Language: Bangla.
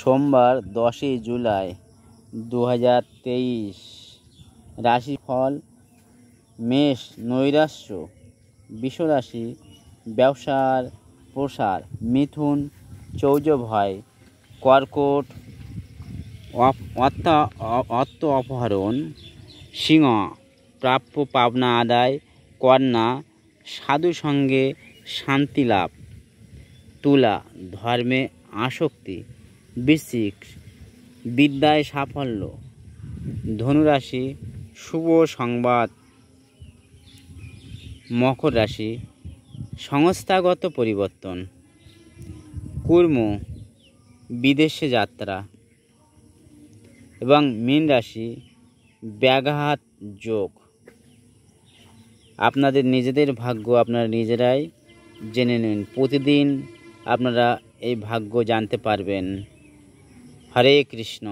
সোমবার দশই জুলাই দু হাজার তেইশ রাশিফল মেষ নৈরাশ্য বিশ্বরাশি ব্যবসার প্রসার মিথুন ভয় কর্কট অর্থ অর্থ অপহরণ সিংহ প্রাপ্য পাবনা আদায় কন্যা সাধু সঙ্গে শান্তি লাভ তুলা ধর্মে আসক্তি বৃশ্চিক বিদ্যায় সাফল্য ধনুরাশি শুভ সংবাদ মকর রাশি সংস্থাগত পরিবর্তন কর্ম বিদেশে যাত্রা এবং মীন রাশি ব্যাঘাত যোগ আপনাদের নিজেদের ভাগ্য আপনারা নিজেরাই জেনে নিন প্রতিদিন আপনারা এই ভাগ্য জানতে পারবেন হরে কৃষ্ণ